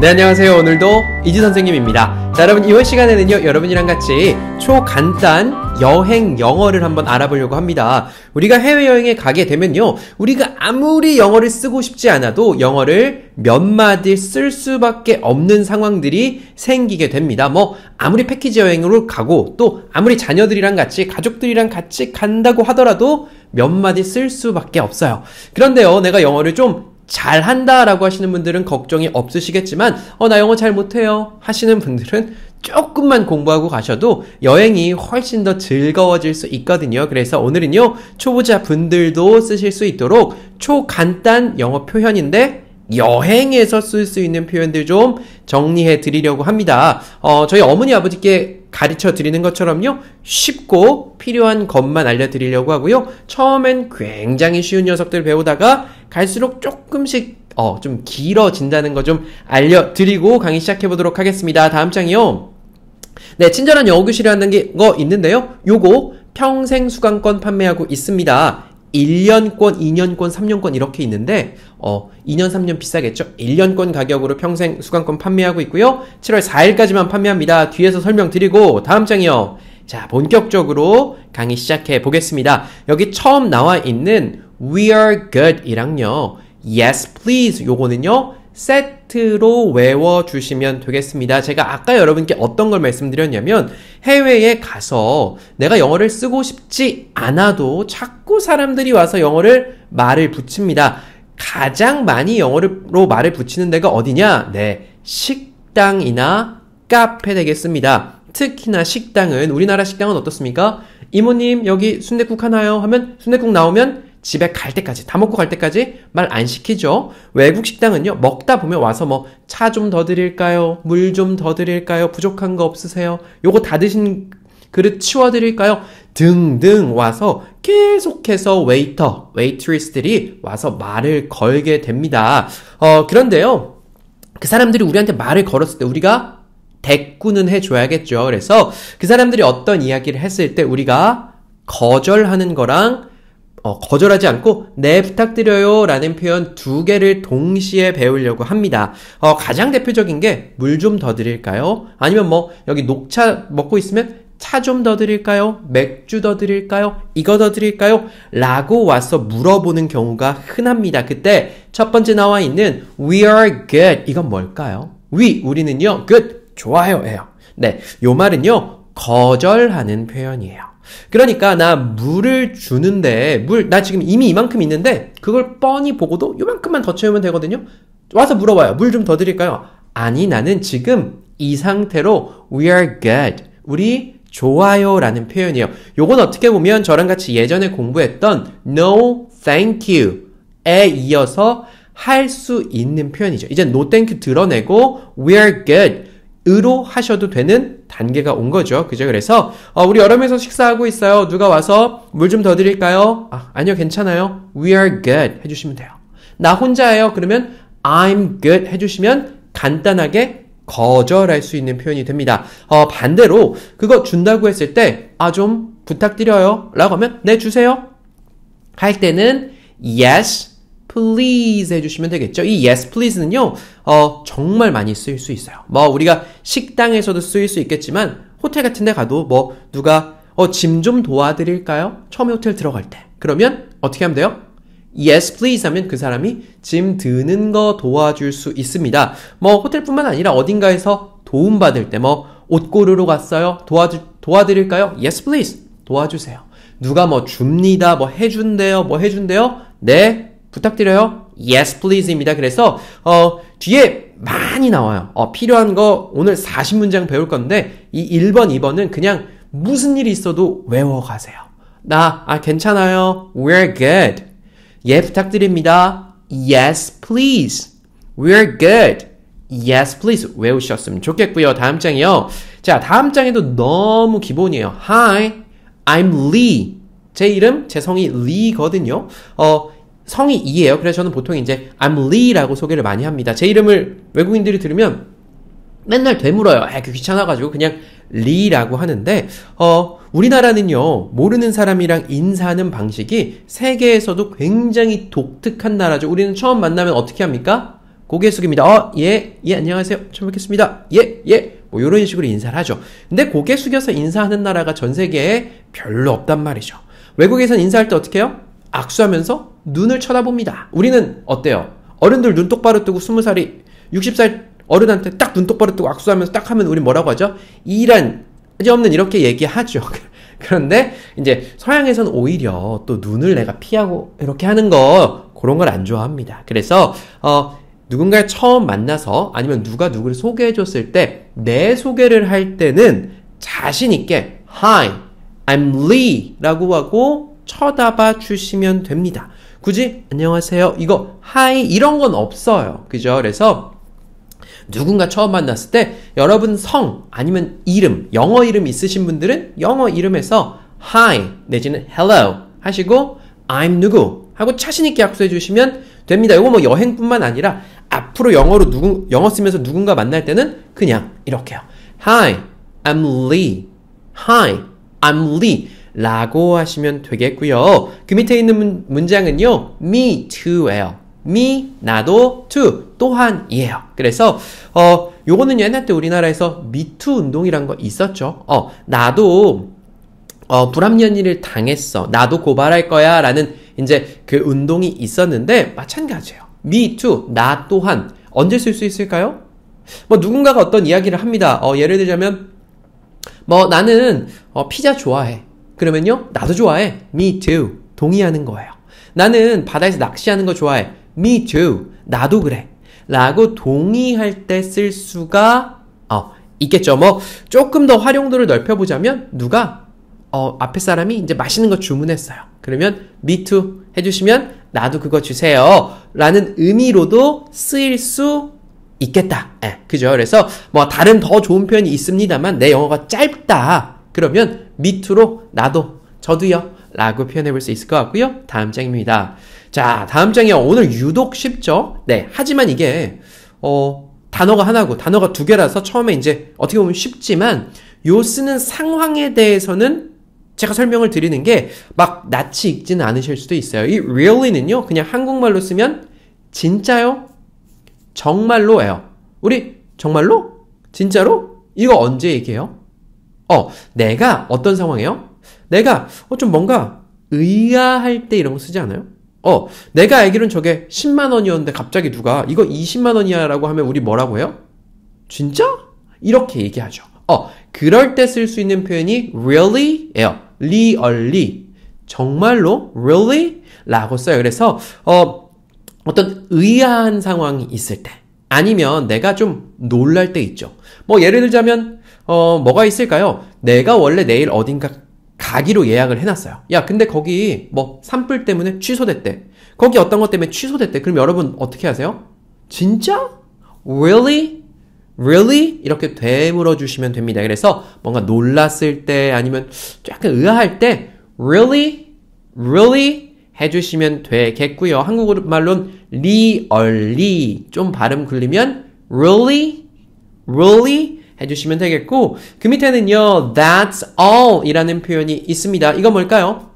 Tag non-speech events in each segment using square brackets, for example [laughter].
네 안녕하세요 오늘도 이지 선생님입니다 자 여러분 이번 시간에는요 여러분이랑 같이 초간단 여행 영어를 한번 알아보려고 합니다 우리가 해외여행에 가게 되면요 우리가 아무리 영어를 쓰고 싶지 않아도 영어를 몇 마디 쓸 수밖에 없는 상황들이 생기게 됩니다 뭐 아무리 패키지 여행으로 가고 또 아무리 자녀들이랑 같이 가족들이랑 같이 간다고 하더라도 몇 마디 쓸 수밖에 없어요 그런데요 내가 영어를 좀 잘한다라고 하시는 분들은 걱정이 없으시겠지만 어 나 영어 잘 못해요 하시는 분들은 조금만 공부하고 가셔도 여행이 훨씬 더 즐거워질 수 있거든요. 그래서 오늘은요 초보자 분들도 쓰실 수 있도록 초간단 영어 표현인데 여행에서 쓸 수 있는 표현들 좀 정리해 드리려고 합니다. 어, 저희 어머니 아버지께 가르쳐 드리는 것처럼요. 쉽고 필요한 것만 알려 드리려고 하고요. 처음엔 굉장히 쉬운 녀석들 배우다가 갈수록 조금씩 어, 좀 길어진다는 거 좀 알려 드리고 강의 시작해 보도록 하겠습니다. 다음 장이요. 네, 친절한 영어 교실이라는 게 거 있는데요. 요거 평생 수강권 판매하고 있습니다. 1년권, 2년권, 3년권 이렇게 있는데 어, 2년, 3년 비싸겠죠? 1년권 가격으로 평생 수강권 판매하고 있고요. 7월 4일까지만 판매합니다. 뒤에서 설명드리고 다음 장이요. 자, 본격적으로 강의 시작해 보겠습니다. 여기 처음 나와 있는 we are good 이랑요. yes please 요거는요. 세트로 외워주시면 되겠습니다. 제가 아까 여러분께 어떤 걸 말씀드렸냐면 해외에 가서 내가 영어를 쓰고 싶지 않아도 자꾸 사람들이 와서 영어를 말을 붙입니다. 가장 많이 영어로 말을 붙이는 데가 어디냐? 네, 식당이나 카페 되겠습니다. 특히나 식당은 우리나라 식당은 어떻습니까? 이모님 여기 순대국 하나요? 하면 순대국 나오면 집에 갈 때까지 다 먹고 갈 때까지 말 안 시키죠. 외국 식당은요 먹다 보면 와서 뭐 차 좀 더 드릴까요? 물 좀 더 드릴까요? 부족한 거 없으세요? 요거 다 드신 그릇 치워드릴까요? 등등 와서 계속해서 웨이터, 웨이트리스들이 와서 말을 걸게 됩니다. 어, 그런데요. 그 사람들이 우리한테 말을 걸었을 때 우리가 대꾸는 해줘야겠죠. 그래서 그 사람들이 어떤 이야기를 했을 때 우리가 거절하는 거랑 어, 거절하지 않고 네 부탁드려요 라는 표현 두 개를 동시에 배우려고 합니다. 어, 가장 대표적인 게 물 좀 더 드릴까요? 아니면 뭐 여기 녹차 먹고 있으면 차 좀 더 드릴까요? 맥주 더 드릴까요? 이거 더 드릴까요? 라고 와서 물어보는 경우가 흔합니다. 그때 첫 번째 나와 있는 we are good 이건 뭘까요? we 우리는요 good 좋아요예요. 네, 요 말은요 거절하는 표현이에요. 그러니까 나 물을 주는데 물 나 지금 이미 이만큼 있는데 그걸 뻔히 보고도 요만큼만 더 채우면 되거든요. 와서 물어봐요. 물 좀 더 드릴까요? 아니 나는 지금 이 상태로 we are good. 우리 좋아요 라는 표현이에요. 요건 어떻게 보면 저랑 같이 예전에 공부했던 no thank you 에 이어서 할 수 있는 표현이죠. 이제 no thank you 드러내고 we are good 으로 하셔도 되는 단계가 온 거죠. 그죠? 그래서 어, 우리 여름에서 식사하고 있어요. 누가 와서 물 좀 더 드릴까요? 아, 아니요, 괜찮아요. We are good 해주시면 돼요. 나 혼자예요. 그러면 I'm good 해주시면 간단하게 거절할 수 있는 표현이 됩니다. 어, 반대로 그거 준다고 했을 때 아 좀 부탁드려요 라고 하면 네 주세요 할 때는 yes please 해주시면 되겠죠. 이 yes please는요, 어, 정말 많이 쓰일 수 있어요. 뭐, 우리가 식당에서도 쓰일 수 있겠지만, 호텔 같은 데 가도 뭐, 누가, 어, 짐 좀 도와드릴까요? 처음에 호텔 들어갈 때. 그러면, 어떻게 하면 돼요? yes please 하면 그 사람이 짐 드는 거 도와줄 수 있습니다. 뭐, 호텔뿐만 아니라 어딘가에서 도움받을 때, 뭐, 옷 고르러 갔어요? 도와주, 도와드릴까요? yes please. 도와주세요. 누가 뭐 줍니다, 뭐 해준대요, 뭐 해준대요? 네, 부탁드려요. Yes, please입니다. 그래서 어, 뒤에 많이 나와요. 어, 필요한 거 오늘 40문장 배울 건데 이 1번, 2번은 그냥 무슨 일이 있어도 외워가세요. 나, 아, 괜찮아요. We're good. 예, 부탁드립니다. Yes, please. We're good. Yes, please. 외우셨으면 좋겠고요. 다음 장이요. 자, 다음 장에도 너무 기본이에요. Hi, I'm Lee. 제 이름, 제 성이 Lee거든요. 어, 성이 이예요. 그래서 저는 보통 이제 I'm Lee라고 소개를 많이 합니다. 제 이름을 외국인들이 들으면 맨날 되물어요. 아, 그 귀찮아가지고 그냥 리라고 하는데 어 우리나라는요 모르는 사람이랑 인사하는 방식이 세계에서도 굉장히 독특한 나라죠. 우리는 처음 만나면 어떻게 합니까? 고개 숙입니다. 어, 예, 예, 안녕하세요. 처음 뵙겠습니다. 예, 예. 뭐, 요런 식으로 인사를 하죠. 근데 고개 숙여서 인사하는 나라가 전 세계에 별로 없단 말이죠. 외국에선 인사할 때 어떻게 해요? 악수하면서 눈을 쳐다봅니다. 우리는 어때요? 어른들 눈 똑바로 뜨고 스무 살이 60살 어른한테 딱 눈 똑바로 뜨고 악수하면서 딱 하면 우리 뭐라고 하죠? 이란 없는 이렇게 얘기하죠. [laughs] 그런데 이제 서양에서는 오히려 또 눈을 내가 피하고 이렇게 하는 거 그런 걸 안 좋아합니다. 그래서 어 누군가를 처음 만나서 아니면 누가 누구를 소개해 줬을 때 내 소개를 할 때는 자신 있게 Hi, I'm Lee라고 하고 쳐다봐 주시면 됩니다. 굳이 안녕하세요. 이거 하이 이런 건 없어요. 그죠? 그래서 누군가 처음 만났을 때 여러분 성 아니면 이름, 영어 이름 있으신 분들은 영어 이름에서 하이 내지는 hello 하시고 I'm 누구 하고 자신 있게 약속해 주시면 됩니다. 이거 뭐 여행뿐만 아니라 앞으로 영어로 누군 영어 쓰면서 누군가 만날 때는 그냥 이렇게요. Hi, I'm Lee. Hi, I'm Lee. 라고 하시면 되겠고요. 그 밑에 있는 문, 장은요 me too예요. me 나도 too 또한이에요. 그래서 어 요거는 옛날 때 우리나라에서 미투 운동이란 거 있었죠. 어 나도 어 불합리한 일을 당했어. 나도 고발할 거야라는 이제 그 운동이 있었는데 마찬가지예요. me too 나 또한 언제 쓸 수 있을까요? 뭐 누군가가 어떤 이야기를 합니다. 어 예를 들자면 뭐 나는 어 피자 좋아해. 그러면요, 나도 좋아해. Me too. 동의하는 거예요. 나는 바다에서 낚시하는 거 좋아해. Me too. 나도 그래. 라고 동의할 때 쓸 수가 어, 있겠죠. 뭐 조금 더 활용도를 넓혀보자면 누가 어, 앞에 사람이 이제 맛있는 거 주문했어요. 그러면 me too 해주시면 나도 그거 주세요. 라는 의미로도 쓰일 수 있겠다. 예, 그죠? 그래서 뭐 다른 더 좋은 표현이 있습니다만 내 영어가 짧다. 그러면 밑으로 나도 저도요 라고 표현해 볼 수 있을 것 같고요 다음 장입니다 자 다음 장이요 오늘 유독 쉽죠 네 하지만 이게 어 단어가 하나고 단어가 두 개라서 처음에 이제 어떻게 보면 쉽지만 요 쓰는 상황에 대해서는 제가 설명을 드리는 게 막 낯이 익지는 않으실 수도 있어요 이 really는요 그냥 한국말로 쓰면 진짜요 정말로예요 우리 정말로? 진짜로? 이거 언제 얘기해요? 어, 내가 어떤 상황이에요? 내가 어, 좀 뭔가 의아할 때 이런 거 쓰지 않아요? 어, 내가 알기론 저게 10만 원이었는데 갑자기 누가 이거 20만 원이야라고 하면 우리 뭐라고 해요? 진짜? 이렇게 얘기하죠. 어, 그럴 때 쓸 수 있는 표현이 really예요. really 정말로 really라고 써요. 그래서 어 어떤 의아한 상황이 있을 때 아니면 내가 좀 놀랄 때 있죠. 뭐 예를 들자면 어, 뭐가 있을까요? 내가 원래 내일 어딘가 가기로 예약을 해놨어요. 야, 근데 거기 뭐 산불 때문에 취소됐대. 거기 어떤 것 때문에 취소됐대. 그럼 여러분 어떻게 하세요? 진짜? Really? Really? 이렇게 되물어 주시면 됩니다. 그래서 뭔가 놀랐을 때 아니면 약간 의아할 때 Really? Really? 해주시면 되겠고요. 한국말로는 리얼리 좀 발음 굴리면 Really? Really? 해주시면 되겠고 그 밑에는요 that's all 이라는 표현이 있습니다. 이건 뭘까요?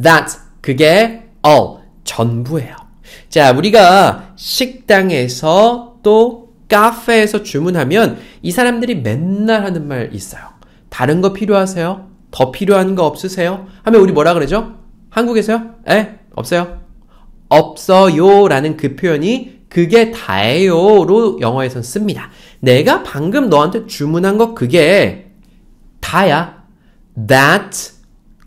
that s 그게 all 전부예요. 자 우리가 식당에서 또 카페에서 주문하면 이 사람들이 맨날 하는 말 있어요. 다른 거 필요하세요? 더 필요한 거 없으세요? 하면 우리 뭐라 그러죠? 한국에서요? 에? 없어요? 없어요 라는 그 표현이 그게 다예요로 영어에선 씁니다. 내가 방금 너한테 주문한 거 그게 다야. That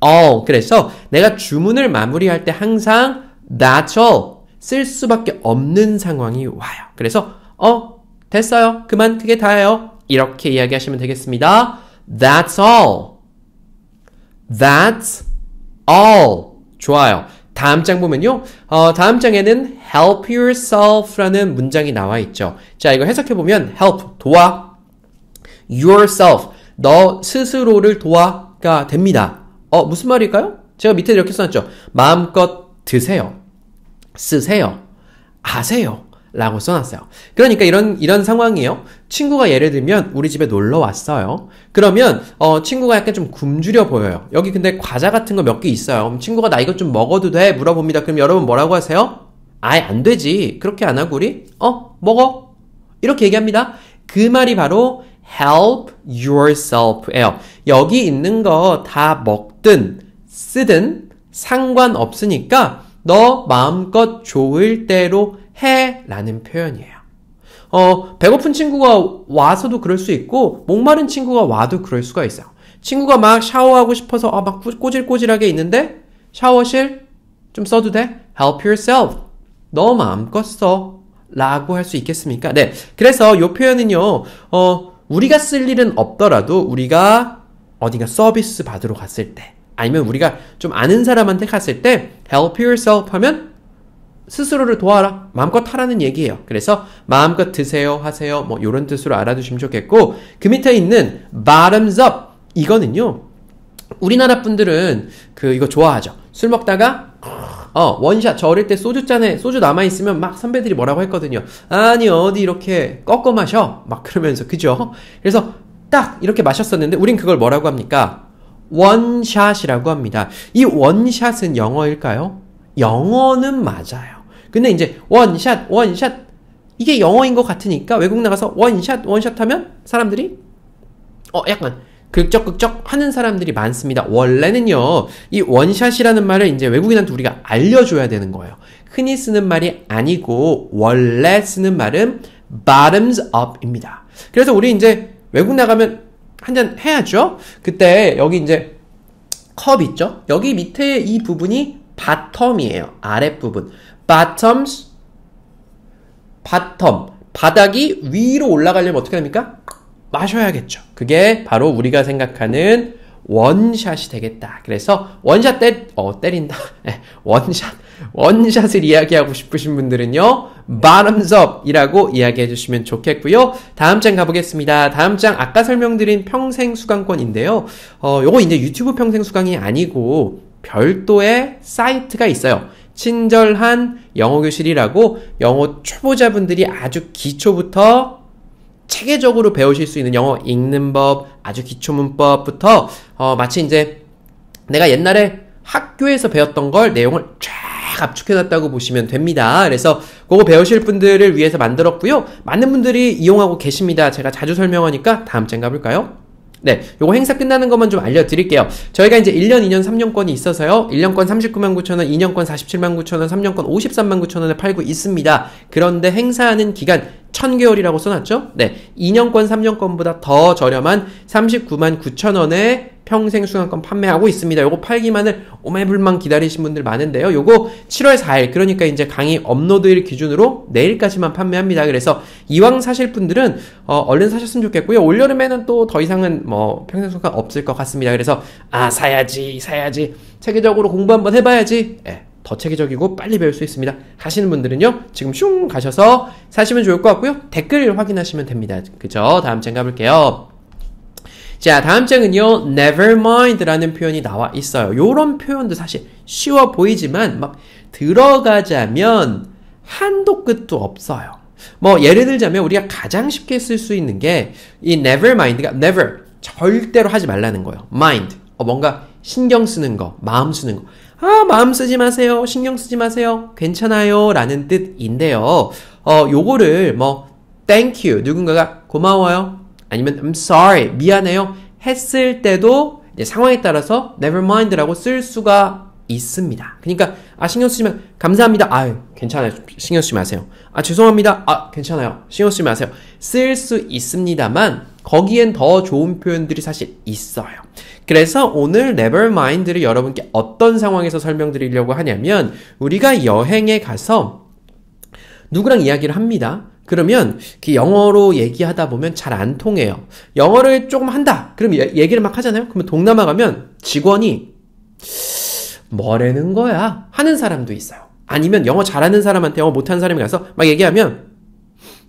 all. 그래서 내가 주문을 마무리할 때 항상 that's all 쓸 수밖에 없는 상황이 와요. 그래서 어 됐어요. 그만 그게 다예요. 이렇게 이야기하시면 되겠습니다. That's all. That's all. 좋아요. 다음 장 보면요. 어, 다음 장에는 help yourself라는 문장이 나와 있죠. 자, 이거 해석해 보면 help 도와 yourself 너 스스로를 도와가 됩니다. 어, 무슨 말일까요? 제가 밑에 이렇게 써놨죠. 마음껏 드세요. 쓰세요. 아세요. 라고 써놨어요. 그러니까 이런, 이런 상황이에요. 친구가 예를 들면 우리 집에 놀러 왔어요. 그러면 어, 친구가 약간 좀 굶주려 보여요. 여기 근데 과자 같은 거 몇 개 있어요. 친구가 나 이것 좀 먹어도 돼? 물어봅니다. 그럼 여러분 뭐라고 하세요? 아예 안 되지. 그렇게 안 하고 우리 어 먹어 이렇게 얘기합니다. 그 말이 바로 help yourself예요. 여기 있는 거 다 먹든 쓰든 상관없으니까 너 마음껏 좋을 대로 해라는 표현이에요. 어, 배고픈 친구가 와서도 그럴 수 있고, 목마른 친구가 와도 그럴 수가 있어요. 친구가 막 샤워하고 싶어서 아, 막 꼬질꼬질하게 있는데, 샤워실 좀 써도 돼? Help yourself. 너 마음껏 써. 라고 할 수 있겠습니까? 네. 그래서 요 표현은요, 어, 우리가 쓸 일은 없더라도 우리가 어디가 서비스 받으러 갔을 때, 아니면 우리가 좀 아는 사람한테 갔을 때, help yourself 하면 스스로를 도와라. 마음껏 하라는 얘기예요. 그래서 마음껏 드세요, 하세요, 뭐 이런 뜻으로 알아두시면 좋겠고 그 밑에 있는 bottoms up 이거는요. 우리나라 분들은 그 이거 좋아하죠. 술 먹다가 어 원샷 저 어릴 때 소주 잔에 소주 남아 있으면 막 선배들이 뭐라고 했거든요. 아니 어디 이렇게 꺾어 마셔 막 그러면서 그죠? 그래서 딱 이렇게 마셨었는데 우린 그걸 뭐라고 합니까? 원샷이라고 합니다. 이 원샷은 영어일까요? 영어는 맞아요. 근데 이제 원샷, 원샷 이게 영어인 것 같으니까 외국 나가서 원샷, 원샷 하면 사람들이 어 약간 극적극적 하는 사람들이 많습니다. 원래는요, 이 원샷이라는 말을 이제 외국인한테 우리가 알려줘야 되는 거예요. 흔히 쓰는 말이 아니고, 원래 쓰는 말은 bottoms up입니다. 그래서 우리 이제 외국 나가면 한 잔 해야죠? 그때 여기 이제 컵 있죠? 여기 밑에 이 부분이 바텀이에요. 아랫부분. bottoms bottom 바닥이 위로 올라가려면 어떻게 됩니까? 마셔야겠죠. 그게 바로 우리가 생각하는 원샷이 되겠다. 그래서 원샷 때, 어, 때린다. [laughs] 예, 원샷, 원샷을 이야기하고 싶으신 분들은요, bottoms up 이라고 이야기해 주시면 좋겠고요. 다음 장 가보겠습니다. 다음 장 아까 설명드린 평생 수강권인데요. 어, 요거 이제 유튜브 평생 수강이 아니고 별도의 사이트가 있어요. 친절한 영어 교실이라고 영어 초보자분들이 아주 기초부터 체계적으로 배우실 수 있는 영어 읽는 법, 아주 기초 문법부터 어, 마치 이제 내가 옛날에 학교에서 배웠던 걸 내용을 쫙 압축해놨다고 보시면 됩니다. 그래서 그거 배우실 분들을 위해서 만들었고요. 많은 분들이 이용하고 계십니다. 제가 자주 설명하니까 다음 장 가볼까요? 네, 요거 행사 끝나는 것만 좀 알려드릴게요. 저희가 이제 1년, 2년, 3년권이 있어서요. 1년권 39만 9천원, 2년권 47만 9천원, 3년권 53만 9천원에 팔고 있습니다. 그런데 행사하는 기간 1000개월이라고 써놨죠? 네, 2년권, 3년권보다 더 저렴한 39만 9천원에 평생 수강권 판매하고 있습니다. 요거 팔기만을 오매불만 기다리신 분들 많은데요. 요거 7월 4일 그러니까 이제 강의 업로드일 기준으로 내일까지만 판매합니다. 그래서 이왕 사실 분들은 어, 얼른 사셨으면 좋겠고요. 올여름에는 또 더 이상은 뭐 평생 수강 없을 것 같습니다. 그래서 아 사야지 사야지 체계적으로 공부 한번 해봐야지 예. 더 체계적이고 빨리 배울 수 있습니다. 하시는 분들은요, 지금 슝 가셔서 사시면 좋을 것 같고요. 댓글 확인하시면 됩니다. 그죠? 다음 쟁 가볼게요. 자, 다음 장은요. never mind라는 표현이 나와 있어요. 요런 표현도 사실 쉬워 보이지만 막 들어가자면 한도 끝도 없어요. 뭐 예를 들자면 우리가 가장 쉽게 쓸 수 있는 게 이 never mind가 never 절대로 하지 말라는 거예요. mind 어, 뭔가 신경 쓰는 거, 마음 쓰는 거. 아, 마음 쓰지 마세요. 신경 쓰지 마세요. 괜찮아요. 라는 뜻인데요. 어, 요거를 뭐, thank you. 누군가가 고마워요. 아니면 I'm sorry, 미안해요 했을 때도 상황에 따라서 never mind라고 쓸 수가 있습니다. 그러니까 아 신경 쓰지 마, 감사합니다. 아 괜찮아요, 신경 쓰지 마세요. 아 죄송합니다. 아 괜찮아요, 신경 쓰지 마세요. 쓸 수 있습니다만 거기엔 더 좋은 표현들이 사실 있어요. 그래서 오늘 never mind를 여러분께 어떤 상황에서 설명드리려고 하냐면 우리가 여행에 가서 누구랑 이야기를 합니다. 그러면 그 영어로 얘기하다 보면 잘 안 통해요. 영어를 조금 한다. 그럼 예, 얘기를 막 하잖아요. 그러면 동남아 가면 직원이 뭐라는 거야 하는 사람도 있어요. 아니면 영어 잘하는 사람한테 영어 못하는 사람이 가서 막 얘기하면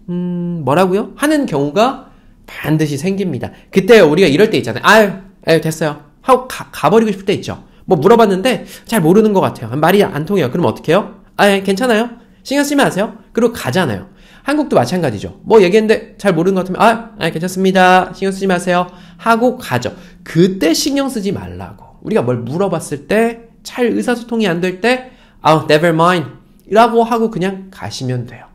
음 뭐라고요? 하는 경우가 반드시 생깁니다. 그때 우리가 이럴 때 있잖아요. 아유, 아유 됐어요. 하고 가, 가버리고 싶을 때 있죠. 뭐 물어봤는데 잘 모르는 것 같아요. 말이 안 통해요. 그럼 어떻게 해요? 아, 괜찮아요. 신경 쓰지 마세요. 그리고 가잖아요. 한국도 마찬가지죠. 뭐 얘기했는데 잘 모르는 것 같으면 아, 아 괜찮습니다. 신경 쓰지 마세요. 하고 가죠. 그때 신경 쓰지 말라고. 우리가 뭘 물어봤을 때 잘 의사소통이 안 될 때 아, oh, never mind 이라고 하고 그냥 가시면 돼요.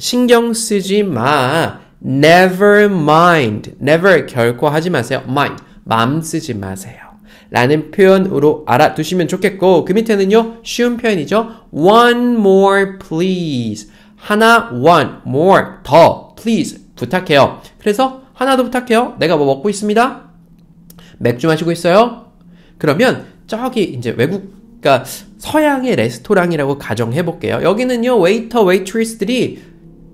신경 쓰지 마. never mind. never 결코 하지 마세요. mind 마음 쓰지 마세요. 라는 표현으로 알아두시면 좋겠고 그 밑에는요 쉬운 표현이죠 one more please 하나 one more 더 please 부탁해요. 그래서 하나 더 부탁해요. 내가 뭐 먹고 있습니다. 맥주 마시고 있어요. 그러면 저기 이제 외국 그러니까 서양의 레스토랑이라고 가정해 볼게요. 여기는요 웨이터 웨이트리스들이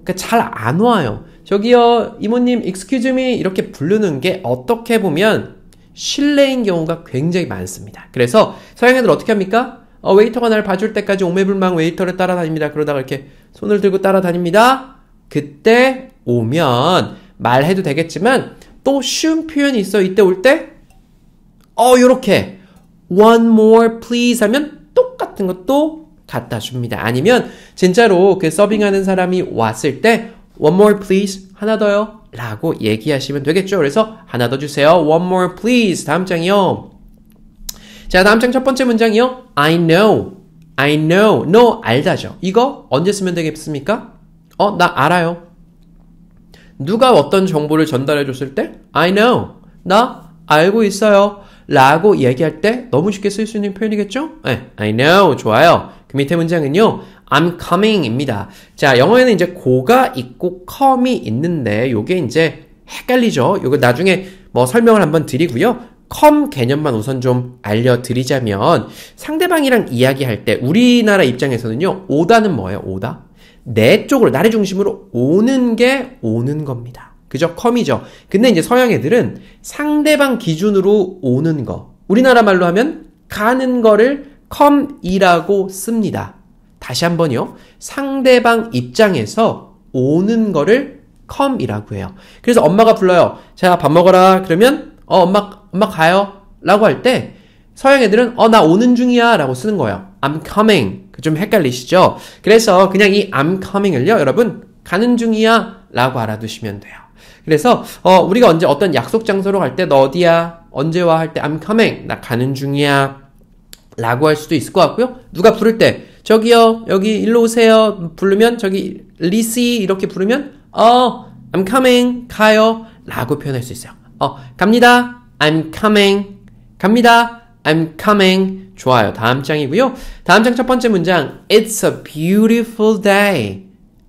그러니까 잘안 와요. 저기요 이모님 excuse me 이렇게 부르는 게 어떻게 보면 실례인 경우가 굉장히 많습니다. 그래서 서양 애들 어떻게 합니까? 어, 웨이터가 날 봐줄 때까지 오매불망 웨이터를 따라다닙니다. 그러다가 이렇게 손을 들고 따라다닙니다. 그때 오면 말해도 되겠지만 또 쉬운 표현이 있어. 이때 올 때 어, 요렇게 one more please 하면 똑같은 것도 갖다 줍니다. 아니면 진짜로 그 서빙하는 사람이 왔을 때 one more please 하나 더요 라고 얘기하시면 되겠죠. 그래서 하나 더 주세요. one more please 다음 장이요. 자, 다음 장 첫 번째 문장이요. I know. I know. know 알다죠. 이거 언제 쓰면 되겠습니까? 어, 나 알아요. 누가 어떤 정보를 전달해 줬을 때 I know. 나 알고 있어요. 라고 얘기할 때 너무 쉽게 쓸 수 있는 표현이겠죠? 네, I know. 좋아요. 그 밑에 문장은요. I'm coming입니다. 자, 영어에는 이제 고가 있고 come이 있는데 요게 이제 헷갈리죠. 요거 나중에 뭐 설명을 한번 드리고요. 컴 개념만 우선 좀 알려드리자면 상대방이랑 이야기할 때 우리나라 입장에서는요 오다는 뭐예요 오다? 내 쪽으로 나를 중심으로 오는 게 오는 겁니다 그죠 컴이죠 근데 이제 서양 애들은 상대방 기준으로 오는 거 우리나라 말로 하면 가는 거를 컴이라고 씁니다 다시 한번요 상대방 입장에서 오는 거를 컴이라고 해요 그래서 엄마가 불러요 자 밥 먹어라 그러면 어 엄마 엄마 가요? 라고 할 때 서양 애들은 어 나 오는 중이야 라고 쓰는 거예요. I'm coming. 그 좀 헷갈리시죠? 그래서 그냥 이 I'm coming을요 여러분 가는 중이야 라고 알아두시면 돼요. 그래서 어, 우리가 언제 어떤 약속 장소로 갈 때 너 어디야? 언제 와? 할 때 I'm coming. 나 가는 중이야. 라고 할 수도 있을 것 같고요. 누가 부를 때 저기요 여기 일로 오세요 부르면 저기 리시 이렇게 부르면 어 I'm coming 가요 라고 표현할 수 있어요. 어 갑니다 I'm coming. 갑니다. I'm coming. 좋아요. 다음 장이고요. 다음 장 첫 번째 문장. It's a beautiful day.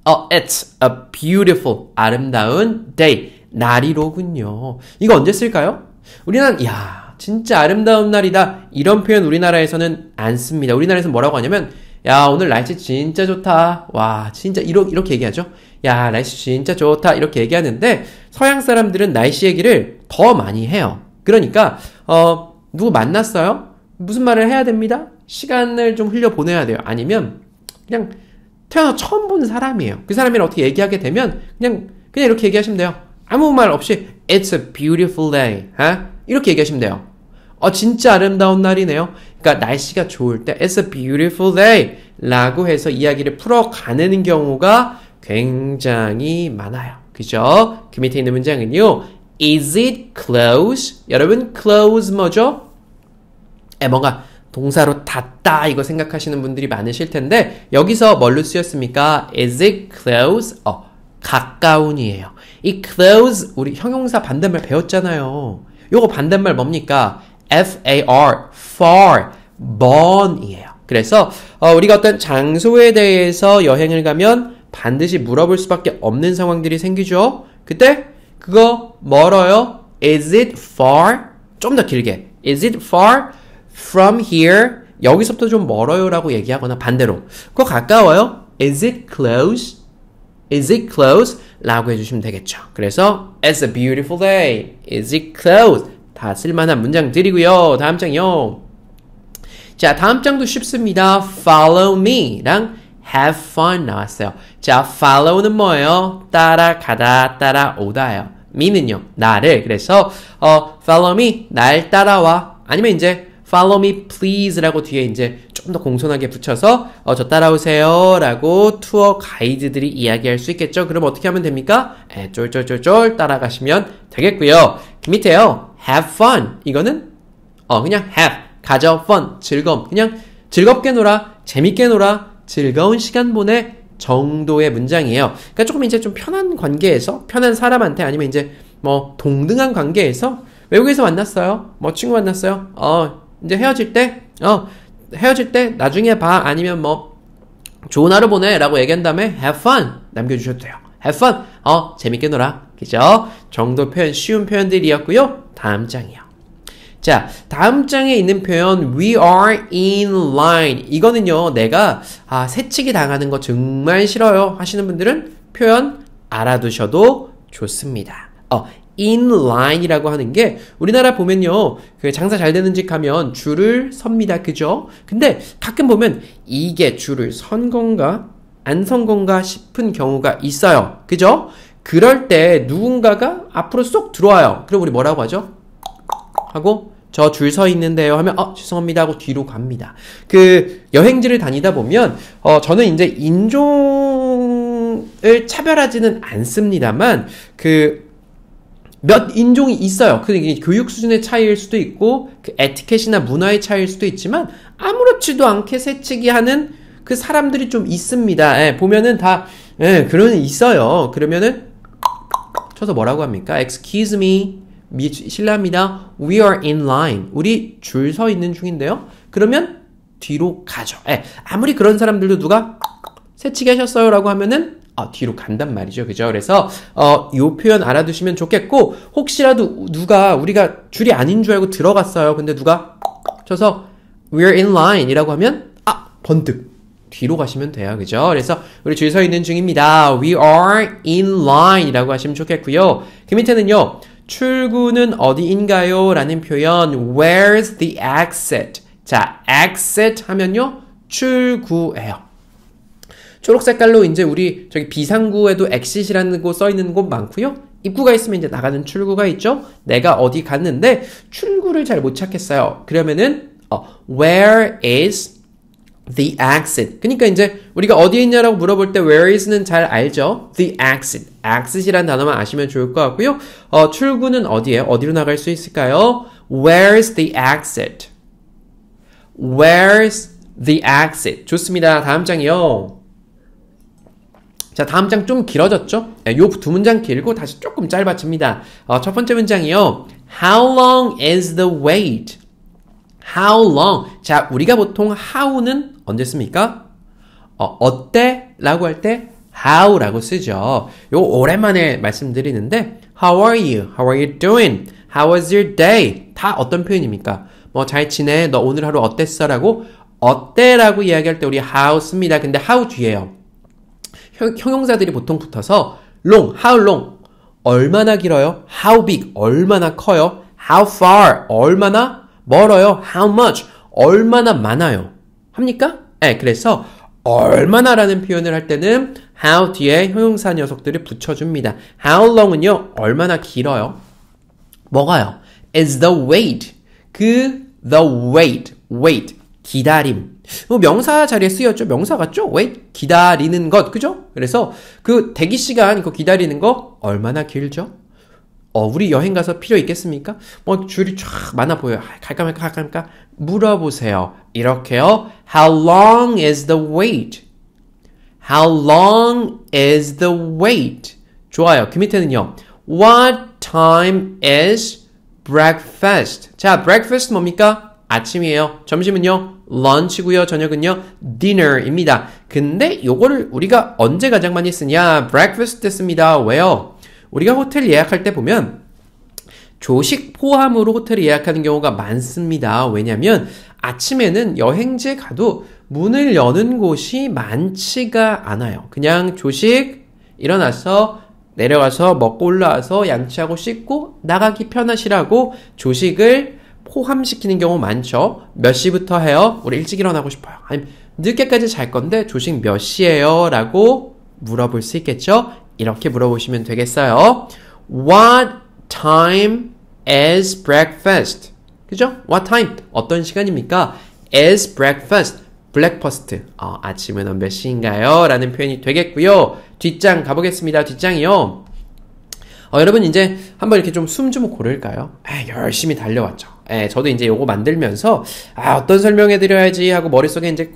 어, it's a beautiful. 아름다운 day. 날이로군요. 이거 언제 쓸까요? 우리는 야, 진짜 아름다운 날이다. 이런 표현 우리나라에서는 안 씁니다. 우리나라에서 뭐라고 하냐면 야, 오늘 날씨 진짜 좋다. 와, 진짜 이러, 이렇게 얘기하죠. 야, 날씨 진짜 좋다. 이렇게 얘기하는데 서양 사람들은 날씨 얘기를 더 많이 해요. 그러니까 어 누구 만났어요? 무슨 말을 해야 됩니다? 시간을 좀 흘려 보내야 돼요. 아니면 그냥 태어나 처음 본 사람이에요. 그 사람이랑 어떻게 얘기하게 되면 그냥 그냥 이렇게 얘기하시면 돼요. 아무 말 없이 It's a beautiful day. 어? 이렇게 얘기하시면 돼요. 어 진짜 아름다운 날이네요. 그러니까 날씨가 좋을 때 It's a beautiful day 라고 해서 이야기를 풀어가는 경우가 굉장히 많아요. 그죠? 그 밑에 있는 문장은요. Is it close? 여러분 close 뭐죠? 에 뭔가 동사로 닫다 이거 생각하시는 분들이 많으실 텐데 여기서 뭘로 쓰였습니까? Is it close? 어, 가까운이에요. 이 close 우리 형용사 반대말 배웠잖아요. 요거 반대말 뭡니까? far, far, r 먼이에요. 그래서 어, 우리가 어떤 장소에 대해서 여행을 가면 반드시 물어볼 수밖에 없는 상황들이 생기죠. 그때 그거 멀어요? Is it far? 좀 더 길게. Is it far from here? 여기서부터 좀 멀어요라고 얘기하거나 반대로 그거 가까워요? Is it close? Is it close? 라고 해주시면 되겠죠. 그래서 It's a beautiful day. Is it close? 다 쓸만한 문장들이고요. 다음 장요. 자, 다음 장도 쉽습니다. Follow me랑 have fun 나왔어요. 자, follow는 뭐예요? 따라가다, 따라오다예요. me는요, 나를. 그래서 어, follow me, 날 따라와. 아니면 이제 follow me please라고 뒤에 이제 조금 더 공손하게 붙여서 어, 저 따라오세요라고 투어 가이드들이 이야기할 수 있겠죠. 그럼 어떻게 하면 됩니까? 에, 쫄쫄쫄쫄 따라가시면 되겠고요. 그 밑에요, have fun 이거는 어 그냥 have 가져 fun 즐거움 그냥 즐겁게 놀아 재밌게 놀아 즐거운 시간 보내 정도의 문장이에요. 그러니까 조금 이제 좀 편한 관계에서 편한 사람한테 아니면 이제 뭐 동등한 관계에서 외국에서 만났어요. 뭐 친구 만났어요. 어 이제 헤어질 때어 헤어질 때 나중에 봐 아니면 뭐 좋은 하루 보내라고 얘기한 다음에 have fun 남겨주셔도 돼요. have fun 어 재밌게 놀아 그죠? 정도 표현 쉬운 표현들이었고요. 다음 장이요. 자, 다음 장에 있는 표현 we are in line 이거는요. 내가 아, 새치기 당하는 거 정말 싫어요 하시는 분들은 표현 알아두셔도 좋습니다. 어, inline이라고 하는 게 우리나라 보면요 그 장사 잘 되는 집 가면 줄을 섭니다 그죠 근데 가끔 보면 이게 줄을 선 건가 안 선 건가 싶은 경우가 있어요 그죠 그럴 때 누군가가 앞으로 쏙 들어와요 그럼 우리 뭐라고 하죠 하고 저 줄 서 있는데요 하면 어 죄송합니다 하고 뒤로 갑니다. 그 여행지를 다니다 보면 어 저는 이제 인종을 차별하지는 않습니다만 그 몇 인종이 있어요. 그게 교육 수준의 차이일 수도 있고, 그 에티켓이나 문화의 차이일 수도 있지만, 아무렇지도 않게 새치기 하는 그 사람들이 좀 있습니다. 예, 보면은 다, 예, 그런, 있어요. 그러면은, 쳐서 뭐라고 합니까? Excuse me. 미, 실례합니다. We are in line. 우리 줄 서 있는 중인데요. 그러면 뒤로 가죠. 에, 예, 아무리 그런 사람들도 누가 새치기 하셨어요라고 하면은 아, 뒤로 간단 말이죠. 그죠? 그래서 어, 요 표현 알아두시면 좋겠고 혹시라도 누가 우리가 줄이 아닌 줄 알고 들어갔어요. 근데 누가 쳐서 we're in line이라고 하면 아, 번뜩 뒤로 가시면 돼요. 그죠? 그래서 우리 줄 서 있는 중입니다. we are in line이라고 하시면 좋겠고요. 그 밑에는요. 출구는 어디인가요? 라는 표현 Where's the exit? 자, exit 하면요 출구예요. 초록 색깔로 이제 우리 저기 비상구에도 exit이라는 곳써 있는 곳 많고요. 입구가 있으면 이제 나가는 출구가 있죠. 내가 어디 갔는데 출구를 잘 못 찾겠어요. 그러면은 어, Where is the exit. 그러니까 이제 우리가 어디에 있냐라고 물어볼 때 where is는 잘 알죠? the exit. exit이란 단어만 아시면 좋을 것 같고요. 어, 출구는 어디에 어디로 나갈 수 있을까요? where's the exit? where's the exit? 좋습니다. 다음 장이요. 자, 다음 장 좀 길어졌죠? 네, 요두 문장 길고 다시 조금 짧아집니다. 어, 첫 번째 문장이요. How long is the wait? How long? 자, 우리가 보통 how는 언제 씁니까? 어, 어때? 라고 할 때 how 라고 쓰죠. 요 오랜만에 말씀드리는데 how are you? how are you doing? how was your day? 다 어떤 표현입니까? 뭐 잘 지내? 너 오늘 하루 어땠어? 라고 어때? 라고 이야기할 때 우리 how 씁니다. 근데 how 뒤에요. 형, 형용사들이 보통 붙어서 long, how long, 얼마나 길어요? How big, 얼마나 커요? How far, 얼마나 멀어요? How much, 얼마나 많아요? 합니까? 예, 네, 그래서 얼마나라는 표현을 할 때는 how 뒤에 형용사 녀석들을 붙여줍니다. how long은요, 얼마나 길어요? 뭐가요? is the wait. 그 the wait, wait, 기다림. 뭐 명사 자리에 쓰였죠? 명사 같죠? wait, 기다리는 것, 그죠? 그래서 그 대기 시간, 그 기다리는 거 얼마나 길죠? 어, 우리 여행 가서 필요 있겠습니까? 뭐 줄이 쫙 많아 보여요. 아, 갈까 말까, 갈까 말까, 물어보세요. 이렇게요. How long is the wait? How long is the wait? 좋아요. 그 밑에는요. What time is breakfast? 자, breakfast 뭡니까? 아침이에요. 점심은요. lunch고요. 저녁은요. dinner입니다. 근데 요거를 우리가 언제 가장 많이 쓰냐? breakfast 됐습니다 왜요? 우리가 호텔 예약할 때 보면 조식 포함으로 호텔을 예약하는 경우가 많습니다. 왜냐면 아침에는 여행지에 가도 문을 여는 곳이 많지가 않아요. 그냥 조식 일어나서 내려가서 먹고 올라와서 양치하고 씻고 나가기 편하시라고 조식을 포함시키는 경우 많죠. 몇 시부터 해요? 우리 일찍 일어나고 싶어요. 아니면 늦게까지 잘 건데 조식 몇시에요 라고 물어볼 수 있겠죠. 이렇게 물어보시면 되겠어요. What time as breakfast. 그죠? What time? 어떤 시간입니까? as breakfast. b a 블랙퍼스트. 어, 아침은 몇 시인가요? 라는 표현이 되겠고요. 뒷장 가보겠습니다. 뒷장이요. 어, 여러분 이제 한번 이렇게 좀 숨 좀 고를까요? 에, 열심히 달려왔죠. 에, 저도 이제 요거 만들면서 아, 어떤 설명해 드려야지 하고 머릿속에 이제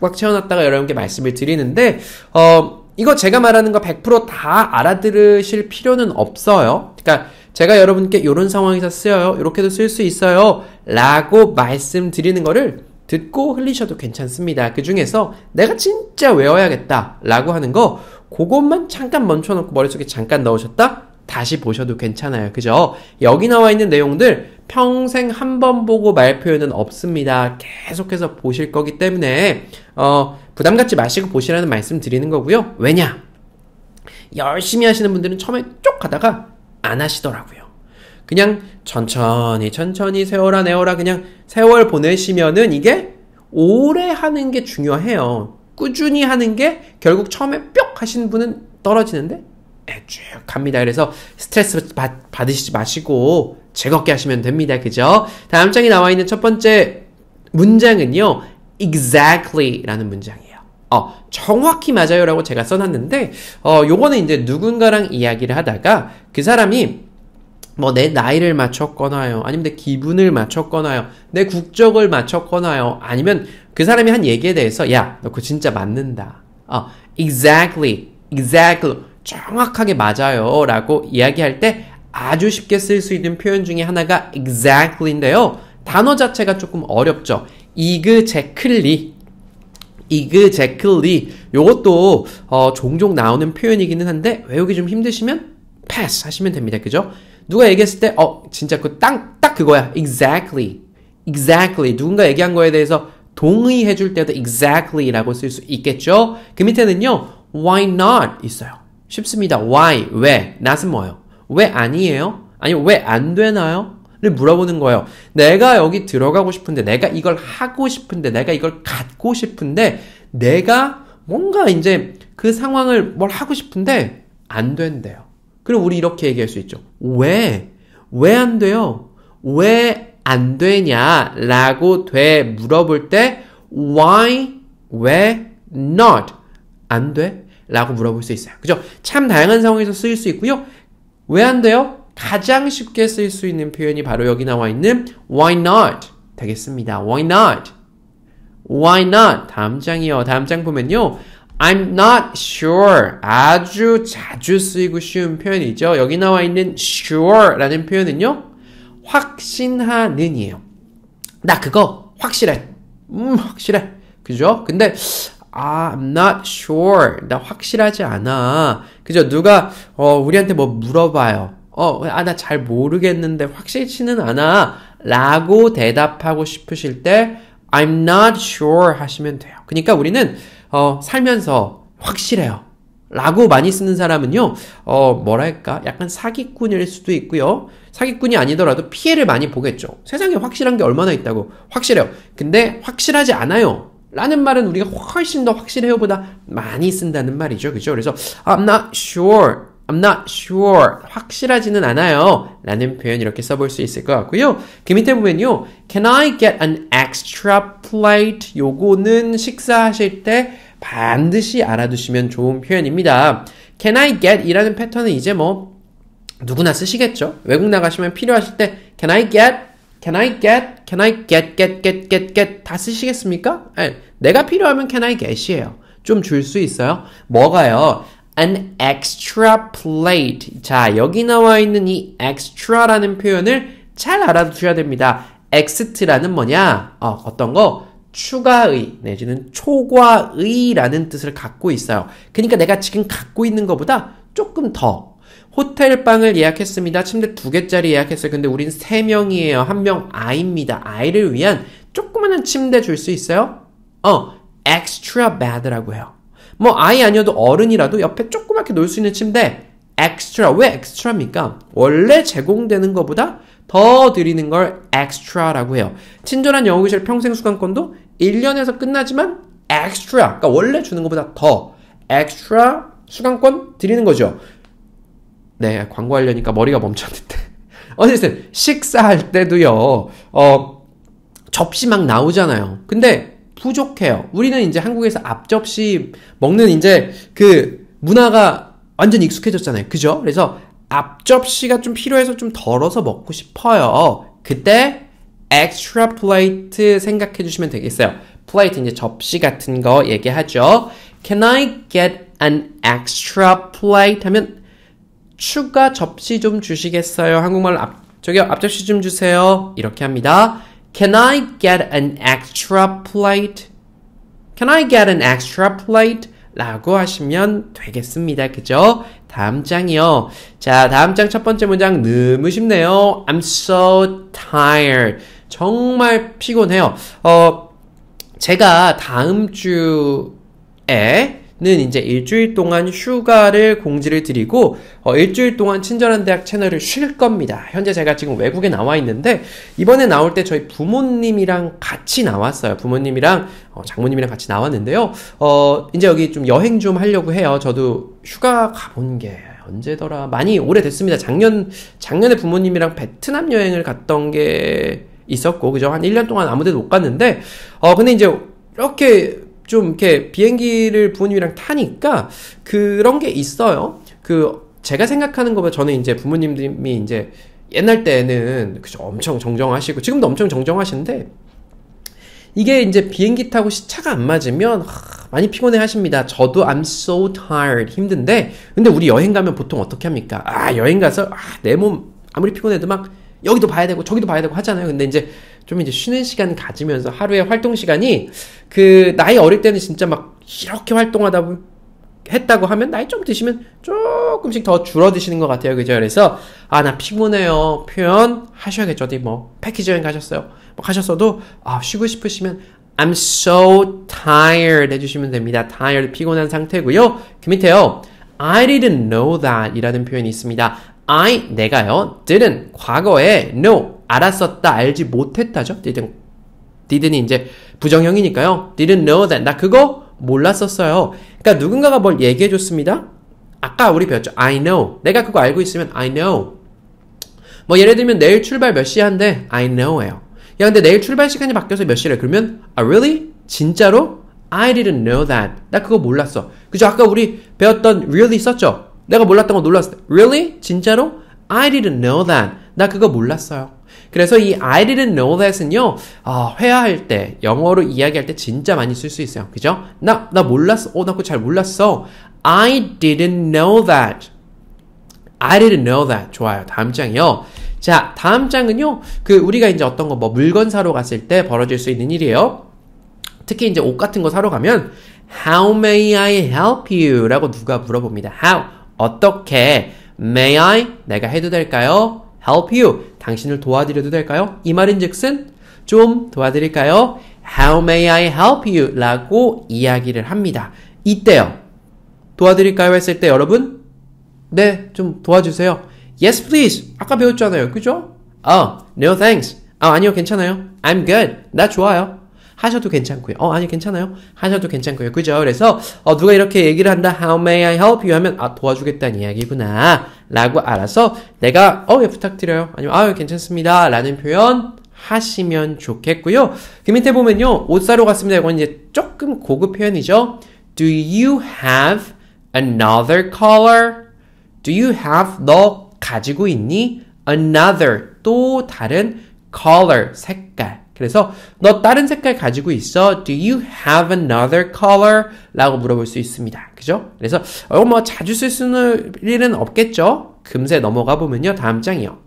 꽉꽉 채워놨다가 여러분께 말씀을 드리는데 어 이거 제가 말하는 거 100%다 알아들으실 필요는 없어요. 그러니까 제가 여러분께 이런 상황에서 쓰여요. 이렇게도 쓸 수 있어요. 라고 말씀드리는 거를 듣고 흘리셔도 괜찮습니다. 그 중에서 내가 진짜 외워야겠다 라고 하는 거 그것만 잠깐 멈춰놓고 머릿속에 잠깐 넣으셨다? 다시 보셔도 괜찮아요. 그죠? 여기 나와 있는 내용들 평생 한 번 보고 말 표현은 없습니다. 계속해서 보실 거기 때문에 어, 부담 갖지 마시고 보시라는 말씀 드리는 거고요. 왜냐? 열심히 하시는 분들은 처음에 쪽 하다가 안 하시더라고요. 그냥 천천히 천천히 세월아 내월아 그냥 세월 보내시면은 이게 오래 하는 게 중요해요. 꾸준히 하는 게 결국 처음에 뿅 하신 분은 떨어지는데 쭉 갑니다. 그래서 스트레스 받, 받으시지 마시고 즐겁게 하시면 됩니다. 그죠? 다음 장에 나와 있는 첫 번째 문장은요. exactly라는 문장이에요. 어, 정확히 맞아요라고 제가 써놨는데 어, 요거는 이제 누군가랑 이야기를 하다가 그 사람이 뭐 내 나이를 맞췄거나요 아니면 내 기분을 맞췄거나요 내 국적을 맞췄거나요 아니면 그 사람이 한 얘기에 대해서 야 너 그거 진짜 맞는다 어, exactly exactly 정확하게 맞아요 라고 이야기할 때 아주 쉽게 쓸 수 있는 표현 중에 하나가 exactly인데요. 단어 자체가 조금 어렵죠. 이 x 제클리이 y 제클리 c 요것도 어, 종종 나오는 표현이기는 한데 외우기 좀 힘드시면 pass 하시면 됩니다. 그죠? 누가 얘기했을 때어 진짜 그딱딱 딱 그거야. exactly exactly 누군가 얘기한 거에 대해서 동의해 줄 때도 exactly라고 쓸 수 있겠죠? 그 밑에는요. why not 있어요. 쉽습니다. why 왜 not은 뭐예요? 왜 아니에요? 아니면 왜 안 되나요? 를 물어보는 거예요. 내가 여기 들어가고 싶은데, 내가 이걸 하고 싶은데, 내가 이걸 갖고 싶은데, 내가 뭔가 이제 그 상황을 뭘 하고 싶은데, 안 된대요. 그럼 우리 이렇게 얘기할 수 있죠. 왜? 왜 안 돼요? 왜 안 되냐? 라고 돼 물어볼 때, why? 왜? not? 안 돼? 라고 물어볼 수 있어요. 그죠? 참 다양한 상황에서 쓰일 수 있고요. 왜안 돼요? 가장 쉽게 쓸 수 있는 표현이 바로 여기 나와 있는 why not 되겠습니다. why not? why not? 다음 장이요. 다음 장 보면요. I'm not sure. 아주 자주 쓰이고 쉬운 표현이죠. 여기 나와 있는 sure라는 표현은요. 확신하는이에요. 나 그거 확실해. 음, 확실해. 그죠? 근데 아, I'm not sure. 나 확실하지 않아. 그죠? 누가 어, 우리한테 뭐 물어봐요. 어, 아, 나 잘 모르겠는데 확실치는 않아. 라고 대답하고 싶으실 때 I'm not sure 하시면 돼요. 그러니까 우리는 어, 살면서 확실해요. 라고 많이 쓰는 사람은요, 어, 뭐랄까, 약간 사기꾼일 수도 있고요. 사기꾼이 아니더라도 피해를 많이 보겠죠. 세상에 확실한 게 얼마나 있다고. 확실해요. 근데 확실하지 않아요. 라는 말은 우리가 훨씬 더 확실해요보다 많이 쓴다는 말이죠. 그죠? 그래서 I'm not sure. I'm not sure. 확실하지는 않아요. 라는 표현 이렇게 써볼 수 있을 것 같고요. 그 밑에 보면요. Can I get an extra plate? 요거는 식사하실 때 반드시 알아두시면 좋은 표현입니다. Can I get 이라는 패턴은 이제 뭐 누구나 쓰시겠죠? 외국 나가시면 필요하실 때 Can I get? Can I get? Can I get? Get, get, get, get 다 쓰시겠습니까? 네. 내가 필요하면 can I get이에요. 좀 줄 수 있어요? 뭐가요? an extra plate. 자, 여기 나와 있는 이 extra라는 표현을 잘 알아두셔야 됩니다. ext라는 뭐냐? 어, 어떤 거? 추가의 내지는 초과의라는 뜻을 갖고 있어요. 그러니까 내가 지금 갖고 있는 것보다 조금 더 호텔 방을 예약했습니다. 침대 두 개짜리 예약했어요. 근데 우린 세 명이에요. 한 명 아입니다. 아이를 위한 조그마한 침대 줄 수 있어요? 어, extra bed라고 해요. 뭐 아이 아니어도 어른이라도 옆에 조그맣게 놓을 수 있는 침대 extra 왜 extra입니까? 원래 제공되는 것보다 더 드리는 걸 extra라고 해요. 친절한 영어교실 평생 수강권도 1년에서 끝나지만 extra 그러니까 원래 주는 것보다 더 extra 수강권 드리는 거죠. 네, 광고하려니까 머리가 멈췄는데. [laughs] 어쨌든 식사할 때도요. 어 접시 막 나오잖아요. 근데 부족해요. 우리는 이제 한국에서 앞접시 먹는 이제 그 문화가 완전 익숙해졌잖아요. 그죠? 그래서 앞접시가 좀 필요해서 좀 덜어서 먹고 싶어요. 그때 extra plate 생각해 주시면 되겠어요. plate 이제 접시 같은 거 얘기하죠. Can I get an extra plate 하면 추가 접시 좀 주시겠어요? 한국말로 앞, 저기요 앞접시 좀 주세요. 이렇게 합니다. Can I get an extra plate? Can I get an extra plate? 라고 하시면 되겠습니다. 그죠? 다음 장이요. 자, 다음 장 첫 번째 문장 너무 쉽네요. I'm so tired. 정말 피곤해요. 어, 제가 다음 주에 는 이제 일주일 동안 휴가를 공지를 드리고 어, 일주일 동안 친절한 대학 채널을 쉴 겁니다. 현재 제가 지금 외국에 나와 있는데 이번에 나올 때 저희 부모님이랑 같이 나왔어요. 부모님이랑 어, 장모님이랑 같이 나왔는데요. 어, 이제 여기 좀 여행 좀 하려고 해요. 저도 휴가 가본 게 언제더라? 많이 오래됐습니다. 작년 작년에 부모님이랑 베트남 여행을 갔던 게 있었고 그죠? 한 1년 동안 아무 데도 못 갔는데 어 근데 이제 이렇게 좀 이렇게 비행기를 부모님이랑 타니까 그런 게 있어요. 그 제가 생각하는 거보다 저는 이제 부모님이 이제 옛날 때는 그죠 엄청 정정하시고 지금도 엄청 정정하신데 이게 이제 비행기 타고 시차가 안 맞으면 하, 많이 피곤해 하십니다. 저도 I'm so tired 힘든데 근데 우리 여행 가면 보통 어떻게 합니까? 아 여행 가서 아, 내몸 아무리 피곤해도 막 여기도 봐야 되고 저기도 봐야 되고 하잖아요. 근데 이제 좀 이제 쉬는 시간 가지면서 하루의 활동 시간이 그 나이 어릴 때는 진짜 막 이렇게 활동하다 했다고 하면 나이 좀 드시면 조금씩 더 줄어드시는 것 같아요. 그죠? 그래서 아 나 피곤해요 표현 하셔야겠죠. 어디 뭐 패키지 여행 가셨어요. 뭐 가셨어도 아 쉬고 싶으시면 I'm so tired 해주시면 됩니다. tired 피곤한 상태고요. 그 밑에요. I didn't know that 이라는 표현이 있습니다. I 내가요. didn't 과거에 no 알았었다, 알지 못했다죠. didn't. didn't이 이제 부정형이니까요. didn't know that. 나 그거 몰랐었어요. 그러니까 누군가가 뭘 얘기해 줬습니다. 아까 우리 배웠죠. I know. 내가 그거 알고 있으면 I know. 뭐 예를 들면 내일 출발 몇 시에 한대 I know예요. 야 근데 내일 출발 시간이 바뀌어서 몇 시래? 그러면 아 really? 진짜로? I didn't know that. 나 그거 몰랐어. 그죠? 아까 우리 배웠던 really 썼죠? 내가 몰랐던 거 놀랐어. Really? 진짜로? I didn't know that. 나 그거 몰랐어요. 그래서 이 I didn't know that은요, 어, 회화할 때, 영어로 이야기할 때 진짜 많이 쓸 수 있어요. 그죠? 나, 나 몰랐어. 어, 나 그거 잘 몰랐어. I didn't know that. I didn't know that. 좋아요. 다음 장이요. 자, 다음 장은요, 그, 우리가 이제 어떤 거, 뭐, 물건 사러 갔을 때 벌어질 수 있는 일이에요. 특히 이제 옷 같은 거 사러 가면, How may I help you? 라고 누가 물어봅니다. How, 어떻게, may I, 내가 해도 될까요? help you. 당신을 도와드려도 될까요? 이 말인즉슨 좀 도와드릴까요? How may I help you? 라고 이야기를 합니다. 이때요. 도와드릴까요? 했을 때 여러분 네, 좀 도와주세요. Yes, please. 아까 배웠잖아요. 그죠? Oh, no thanks. 아, 아니요, 괜찮아요. I'm good. 나 좋아요. 하셔도 괜찮고요. 어, 아니 괜찮아요. 하셔도 괜찮고요. 그죠? 그래서 어, 누가 이렇게 얘기를 한다. How may I help you 하면 아, 도와주겠다는 이야기구나. 라고 알아서 내가 어, 예, 부탁드려요. 아니면 아 괜찮습니다. 라는 표현 하시면 좋겠고요. 그 밑에 보면요. 옷 사러 갔습니다. 이건 이제 조금 고급 표현이죠. Do you have another color? Do you have 너 가지고 있니? Another 또 다른 color 색깔 그래서 너 다른 색깔 가지고 있어? Do you have another color? 라고 물어볼 수 있습니다. 그죠? 그래서 어, 뭐 자주 쓸 수는 일은 없겠죠? 금세 넘어가 보면요. 다음 장이요.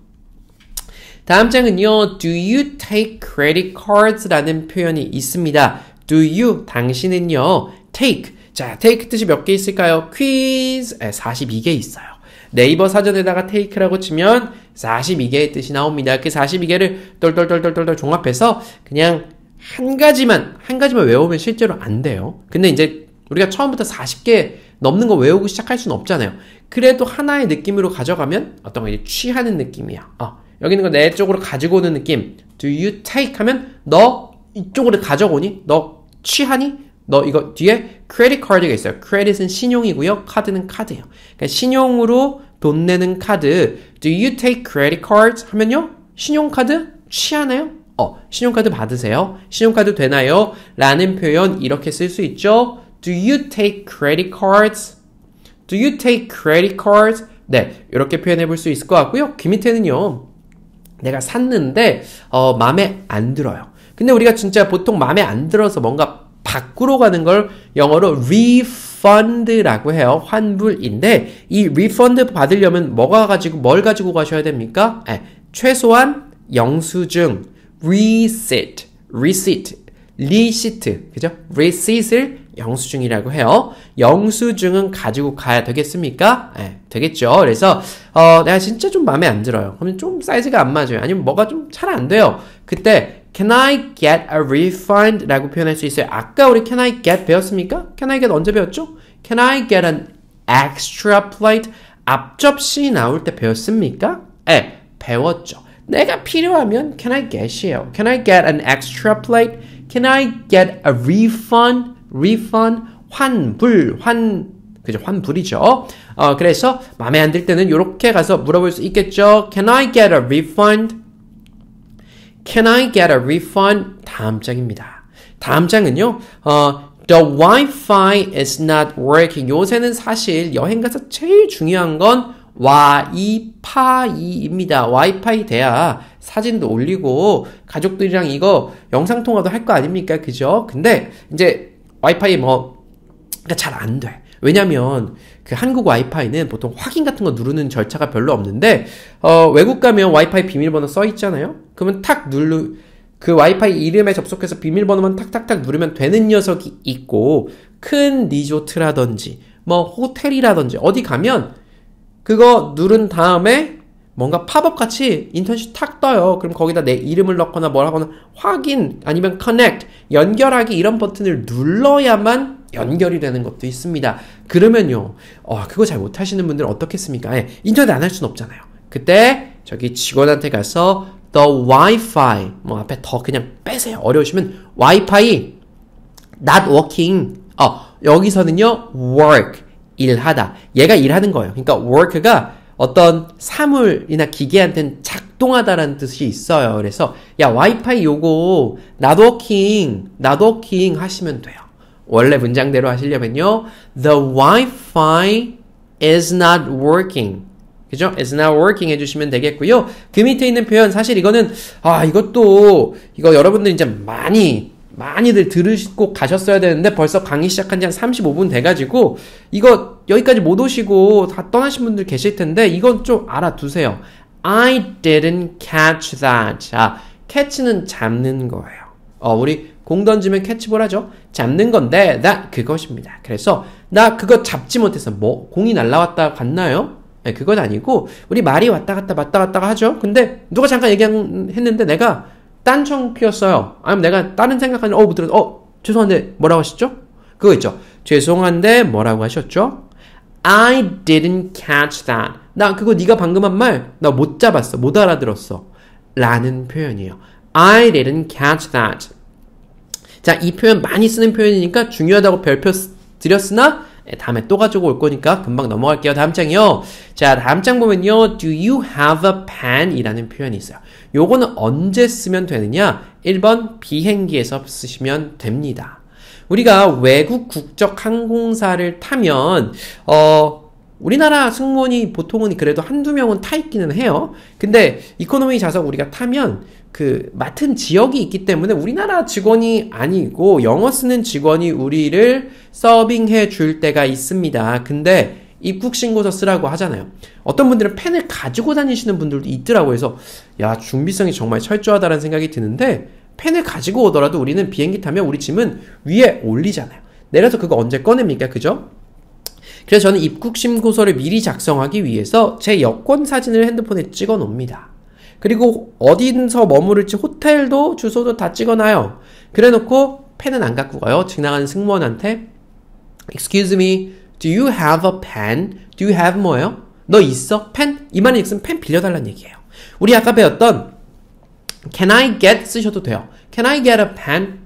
다음 장은요. Do you take credit cards? 라는 표현이 있습니다. Do you 당신은요. take 자, take 뜻이 몇 개 있을까요? quiz 42개 있어요. 네이버 사전에다가 take라고 치면 42개의 뜻이 나옵니다. 그 42개를 똘똘똘똘똘 종합해서 그냥 한 가지만, 한 가지만 외우면 실제로 안 돼요. 근데 이제 우리가 처음부터 40개 넘는 거 외우고 시작할 수는 없잖아요. 그래도 하나의 느낌으로 가져가면 어떤 거 이제 취하는 느낌이야. 어, 여기 있는 거 내 쪽으로 가지고 오는 느낌. Do you take 하면 너 이쪽으로 가져오니? 너 취하니? 너 이거 뒤에 credit card가 있어요. credit은 신용이고요. 카드는 카드예요. 그러니까 신용으로 돈 내는 카드. Do you take credit cards? 하면요. 신용카드 취하나요? 어, 신용카드 받으세요. 신용카드 되나요? 라는 표현 이렇게 쓸 수 있죠. Do you take credit cards? Do you take credit cards? 네, 이렇게 표현해 볼 수 있을 것 같고요. 그 밑에는요. 내가 샀는데 어, 마음에 안 들어요. 근데 우리가 진짜 보통 마음에 안 들어서 뭔가 밖으로 가는 걸 영어로 refund라고 해요. 환불인데 이 refund 받으려면 뭐가 가지고 뭘 가지고 가셔야 됩니까? 에, 예, 최소한 영수증, receipt, receipt, 리시트, 그죠? receipt을 영수증이라고 해요. 영수증은 가지고 가야 되겠습니까? 네, 되겠죠. 그래서 어, 내가 진짜 좀 마음에 안 들어요. 그러면 좀 사이즈가 안 맞아요. 아니면 뭐가 좀 잘 안 돼요. 그때 Can I get a refund? 라고 표현할 수 있어요. 아까 우리 can I get 배웠습니까? Can I get 언제 배웠죠? Can I get an extra plate? 앞접시 나올 때 배웠습니까? 예, 배웠죠. 내가 필요하면 can I get이에요. Can I get an extra plate? Can I get a refund? refund 환불 환 그죠 환불이죠. 어 그래서 마음에 안 들 때는 이렇게 가서 물어볼 수 있겠죠. Can I get a refund? Can I get a refund? 다음 장입니다. 다음 장은요. 어, The Wi-Fi is not working. 요새는 사실 여행 가서 제일 중요한 건 와이파이입니다. 와이파이 돼야 사진도 올리고 가족들이랑 이거 영상 통화도 할 거 아닙니까? 그죠? 근데 이제 와이파이 뭐잘안 그러니까 돼. 왜냐면 그 한국 와이파이는 보통 확인 같은 거 누르는 절차가 별로 없는데 어, 외국 가면 와이파이 비밀번호 써 있잖아요. 그러면 탁 누르 그 와이파이 이름에 접속해서 비밀번호만 탁탁탁 누르면 되는 녀석이 있고 큰 리조트라든지 뭐 호텔이라든지 어디 가면 그거 누른 다음에 뭔가 팝업 같이 인턴십 탁 떠요. 그럼 거기다 내 이름을 넣거나 뭐라거나 확인 아니면 커넥트 연결하기 이런 버튼을 눌러야만 연결이 되는 것도 있습니다. 그러면요. 어, 그거 잘 못하시는 분들은 어떻겠습니까? 예, 인터넷 안 할 수는 없잖아요. 그때 저기 직원한테 가서 the Wi-Fi 뭐 앞에 더 그냥 빼세요. 어려우시면 Wi-Fi not working. 어 여기서는요 work 일하다. 얘가 일하는 거예요. 그러니까 work가 어떤 사물이나 기계한테는 작동하다라는 뜻이 있어요. 그래서 야 와이파이 요거 나도킹 나도킹 하시면 돼요. 원래 문장대로 하시려면요. The Wi-Fi is not working. 그죠? is now working 해주시면 되겠고요. 그 밑에 있는 표현 사실 이거는 아 이것도 이거 여러분들 이제 많이 많이들 들으시고 가셨어야 되는데 벌써 강의 시작한 지 한 35분 돼가지고 이거 여기까지 못 오시고 다 떠나신 분들 계실 텐데 이건 좀 알아두세요. I didn't catch that. 자, catch는 잡는 거예요. 어, 우리 공 던지면 캐치볼 하죠? 잡는 건데, 나 그것입니다. 그래서, 나 그거 잡지 못해서 뭐, 공이 날라왔다 갔나요? 네, 그건 아니고 우리 말이 왔다 갔다 왔다 갔다 하죠. 근데 누가 잠깐 얘기했는데 내가 딴청피었어요 아니면 내가 다른 생각하는 어, 못 들었어. 어, 죄송한데 뭐라고 하셨죠? 그거 있죠. 죄송한데 뭐라고 하셨죠? I didn't catch that. 나 그거 네가 방금 한 말 나 못 잡았어. 못 알아들었어. 라는 표현이에요. I didn't catch that. 자, 이 표현 많이 쓰는 표현이니까 중요하다고 별표 드렸으나 예, 다음에 또 가지고 올 거니까 금방 넘어갈게요. 다음 장이요. 자, 다음 장 보면요. Do you have a pen? 이라는 표현이 있어요. 요거는 언제 쓰면 되느냐? 1번 비행기에서 쓰시면 됩니다. 우리가 외국 국적 항공사를 타면 어 우리나라 승무원이 보통은 그래도 한두 명은 타 있기는 해요. 근데 이코노미 좌석 우리가 타면 그 맡은 지역이 있기 때문에 우리나라 직원이 아니고 영어 쓰는 직원이 우리를 서빙해 줄 때가 있습니다. 근데 입국 신고서 쓰라고 하잖아요. 어떤 분들은 펜을 가지고 다니시는 분들도 있더라고 해서 야 준비성이 정말 철저하다는 생각이 드는데 펜을 가지고 오더라도 우리는 비행기 타면 우리 짐은 위에 올리잖아요. 내려서 그거 언제 꺼냅니까, 그죠? 그래서 저는 입국 신고서를 미리 작성하기 위해서 제 여권 사진을 핸드폰에 찍어 놓습니다. 그리고 어디서 머무를지 호텔도 주소도 다 찍어놔요. 그래놓고 펜은 안 갖고 가요. 지나가는 승무원한테 Excuse me, do you have a pen? Do you have 뭐예요? 너 있어? 펜? 이만의 익슨 펜 빌려달라는 얘기예요. 우리 아까 배웠던 Can I get 쓰셔도 돼요. Can I get a pen?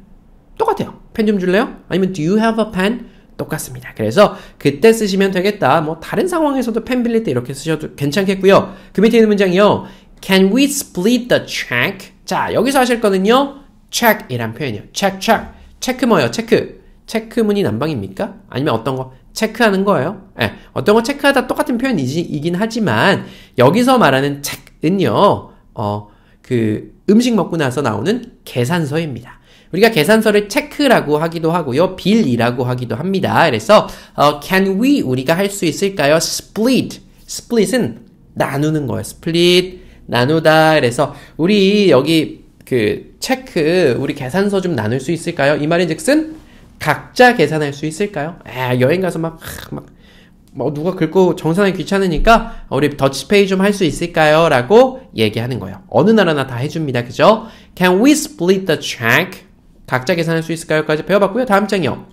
똑같아요. 펜 좀 줄래요? 아니면 Do you have a pen? 똑같습니다. 그래서 그때 쓰시면 되겠다. 뭐 다른 상황에서도 펜 빌릴 때 이렇게 쓰셔도 괜찮겠고요. 그 밑에 있는 문장이요. Can we split the check? 자, 여기서 하실 거는요. check이란 표현이요. check, check. 체크 뭐예요? 체크. 체크문이 난방입니까? 아니면 어떤 거 체크하는 거예요? 네, 어떤 거 체크하다 똑같은 표현이긴 하지만 여기서 말하는 체크는요. 어, 그 음식 먹고 나서 나오는 계산서입니다. 우리가 계산서를 체크라고 하기도 하고요. 빌이라고 하기도 합니다. 그래서 어, can we 우리가 할 수 있을까요? split. split은 나누는 거예요. split 나누다. 그래서 우리 여기 그 체크 우리 계산서 좀 나눌 수 있을까요? 이 말인즉슨 각자 계산할 수 있을까요? 에, 아, 여행 가서 막 막 뭐 누가 긁고 정산하 귀찮으니까 우리 더치페이 좀 할 수 있을까요? 라고 얘기하는 거예요. 어느 나라나 다 해줍니다. 그죠? Can we split the check? 각자 계산할 수 있을까요?까지 배워봤고요. 다음 장이요.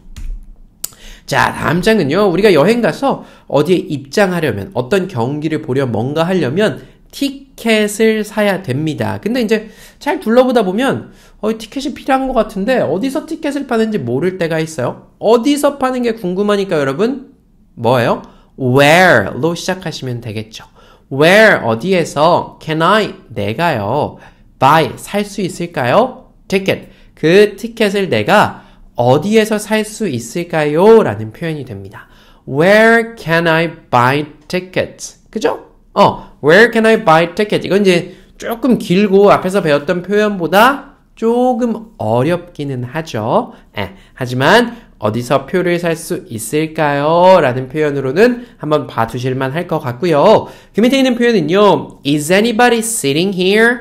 자, 다음 장은요. 우리가 여행 가서 어디에 입장하려면 어떤 경기를 보려 뭔가 하려면 티켓을 사야 됩니다. 근데 이제 잘 둘러보다 보면 어, 티켓이 필요한 것 같은데 어디서 티켓을 파는지 모를 때가 있어요. 어디서 파는 게 궁금하니까 여러분 뭐예요? where로 시작하시면 되겠죠. where 어디에서 can I 내가요 buy 살 수 있을까요? Ticket 그 티켓을 내가 어디에서 살 수 있을까요? 라는 표현이 됩니다. Where can I buy tickets? 그죠? 어, where can I buy ticket? s 이건 이제 조금 길고 앞에서 배웠던 표현보다 조금 어렵기는 하죠. 에, 예, 하지만 어디서 표를 살 수 있을까요? 라는 표현으로는 한번 봐두실만 할 것 같고요. 그 밑에 있는 표현은요. Is anybody sitting here?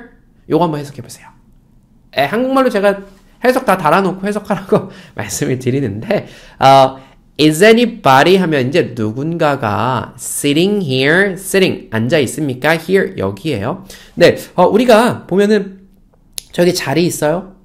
요거 한번 해석해보세요. 에, 예, 한국말로 제가 해석 다 달아놓고 해석하라고 [laughs] 말씀을 드리는데 어, Is anybody 하면 이제 누군가가 sitting here, sitting 앉아 있습니까? Here 여기에요. 네, 어, 우리가 보면은 저기 자리 있어요.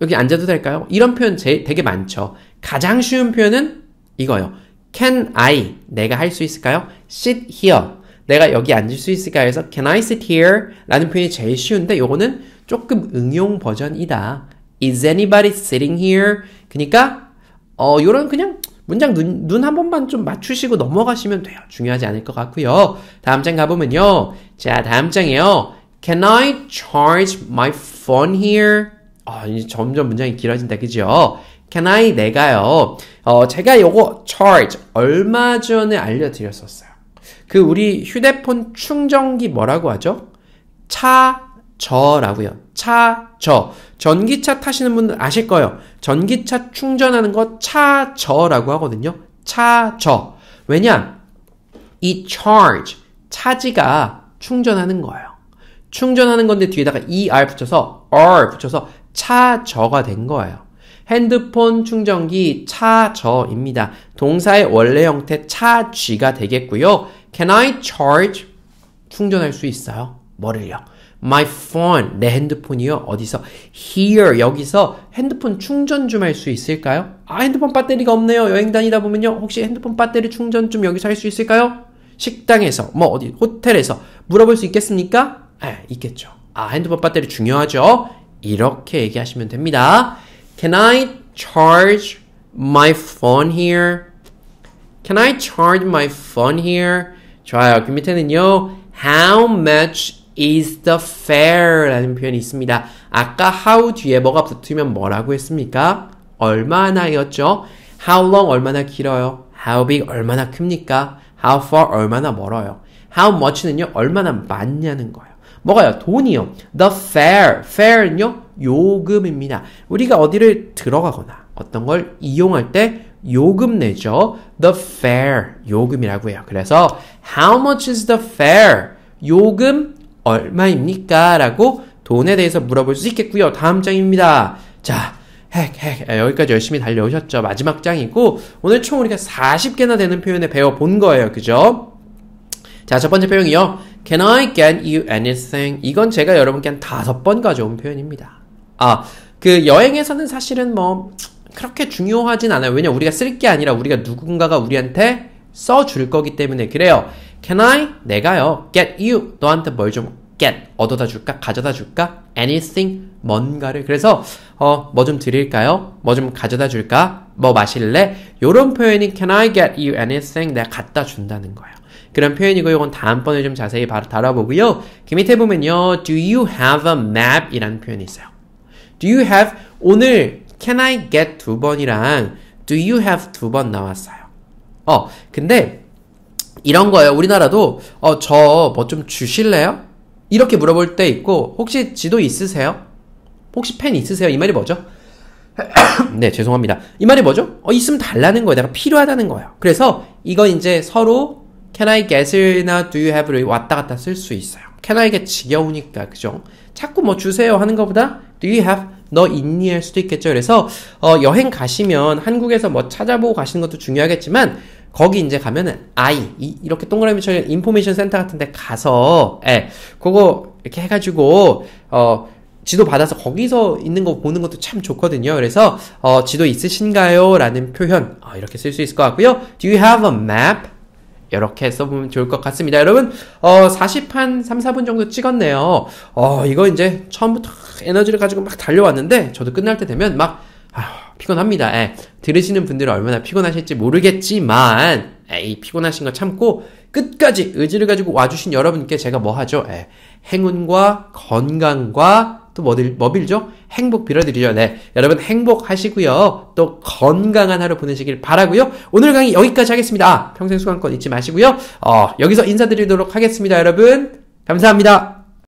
여기 앉아도 될까요? 이런 표현 제, 되게 많죠. 가장 쉬운 표현은 이거요. Can I 내가 할 수 있을까요? Sit here 내가 여기 앉을 수 있을까 해서 Can I sit here? 라는 표현이 제일 쉬운데 요거는 조금 응용 버전이다. Is anybody sitting here? 그러니까 어 요런 그냥 문장 눈, 눈 한 번만 좀 맞추시고 넘어가시면 돼요. 중요하지 않을 것 같고요. 다음 장 가보면요. 자, 다음 장이에요. Can I charge my phone here? 아, 이제 점점 문장이 길어진다, 그죠? Can I 내가요. 어, 제가 요거 charge 얼마 전에 알려드렸었어요. 그 우리 휴대폰 충전기 뭐라고 하죠? 차 저라고요. 차, 저. 전기차 타시는 분들 아실 거예요. 전기차 충전하는 거 차, 저라고 하거든요. 차, 저. 왜냐? 이 charge, 차지가 충전하는 거예요. 충전하는 건데 뒤에다가 er 붙여서 r 붙여서 차, 저가 된 거예요. 핸드폰 충전기 차, 저입니다. 동사의 원래 형태 차, 쥐가 되겠고요. Can I charge? 충전할 수 있어요. 머리요 my phone 내 핸드폰이요 어디서 here 여기서 핸드폰 충전 좀 할 수 있을까요? 아 핸드폰 배터리가 없네요 여행 다니다 보면요 혹시 핸드폰 배터리 충전 좀 여기서 할 수 있을까요? 식당에서 뭐 어디 호텔에서 물어볼 수 있겠습니까? 아, 있겠죠 아 핸드폰 배터리 중요하죠 이렇게 얘기하시면 됩니다 Can I charge my phone here? Can I charge my phone here? 좋아요 그 밑에는요 How much is the fair라는 표현이 있습니다. 아까 how 뒤에 뭐가 붙으면 뭐라고 했습니까? 얼마나였죠? How long 얼마나 길어요? How big 얼마나 큽니까? How far 얼마나 멀어요? How much는요 얼마나 많냐는 거예요. 뭐가요? 돈이요. The fare, fare는요 요금입니다. 우리가 어디를 들어가거나 어떤 걸 이용할 때 요금 내죠. The fare 요금이라고 해요. 그래서 how much is the fare? 요금 얼마입니까? 라고 돈에 대해서 물어볼 수 있겠고요. 다음 장입니다. 자, 핵핵 아, 여기까지 열심히 달려오셨죠. 마지막 장이고 오늘 총 우리가 40개나 되는 표현을 배워본 거예요. 그죠? 자, 첫 번째 표현이요. Can I get you anything? 이건 제가 여러분께 한 다섯 번 가져온 표현입니다. 아, 그 여행에서는 사실은 뭐 그렇게 중요하진 않아요. 왜냐 우리가 쓸 게 아니라 우리가 누군가가 우리한테 써 줄 거기 때문에 그래요. Can I? 내가요. Get you. 너한테 뭘 좀 get. 얻어다 줄까? 가져다 줄까? Anything? 뭔가를. 그래서 어, 뭐 좀 드릴까요? 뭐 좀 가져다 줄까? 뭐 마실래? 요런 표현이 Can I get you anything? 내가 갖다 준다는 거예요. 그런 표현이고 이건 다음번에 좀 자세히 다뤄보고요. 그 밑에 보면요. Do you have a map? 이라는 표현이 있어요. Do you have 오늘 Can I get 두 번이랑 Do you have 두 번 나왔어요. 어, 근데 이런 거예요. 우리나라도 어, 저 뭐 좀 주실래요? 이렇게 물어볼 때 있고 혹시 지도 있으세요? 혹시 펜 있으세요? 이 말이 뭐죠? [clears throat] 네, 죄송합니다. 이 말이 뭐죠? 어, 있으면 달라는 거예요. 내가 필요하다는 거예요. 그래서 이건 이제 서로 can I get이나 do you have를 왔다 갔다 쓸 수 있어요. can I get 지겨우니까, 그죠? 자꾸 뭐 주세요 하는 것보다 do you have, 너 있니 할 수도 있겠죠. 그래서 어, 여행 가시면 한국에서 뭐 찾아보고 가시는 것도 중요하겠지만 거기 이제 가면은 I 이, 이 렇게 동그라미 쳐진 인포메이션 센터 같은데 가서 예 그거 이렇게 해가지고 어 지도 받아서 거기서 있는 거 보는 것도 참 좋거든요. 그래서 어, 지도 있으신가요? 라는 표현 어, 이렇게 쓸 수 있을 것 같고요. Do you have a map? 이렇게 써보면 좋을 것 같습니다. 여러분 어, 40 한 3, 4분 정도 찍었네요. 어, 이거 이제 처음부터 에너지를 가지고 막 달려왔는데 저도 끝날 때 되면 막 아휴, 피곤합니다. 에, 예. 들으시는 분들은 얼마나 피곤하실지 모르겠지만 에이 예, 피곤하신 거 참고 끝까지 의지를 가지고 와주신 여러분께 제가 뭐 하죠? 에, 예. 행운과 건강과 또 뭐들 뭐 빌죠? 행복 빌어드리죠. 네, 여러분 행복하시고요. 또 건강한 하루 보내시길 바라고요. 오늘 강의 여기까지 하겠습니다. 평생 수강권 잊지 마시고요. 어, 여기서 인사드리도록 하겠습니다. 여러분 감사합니다.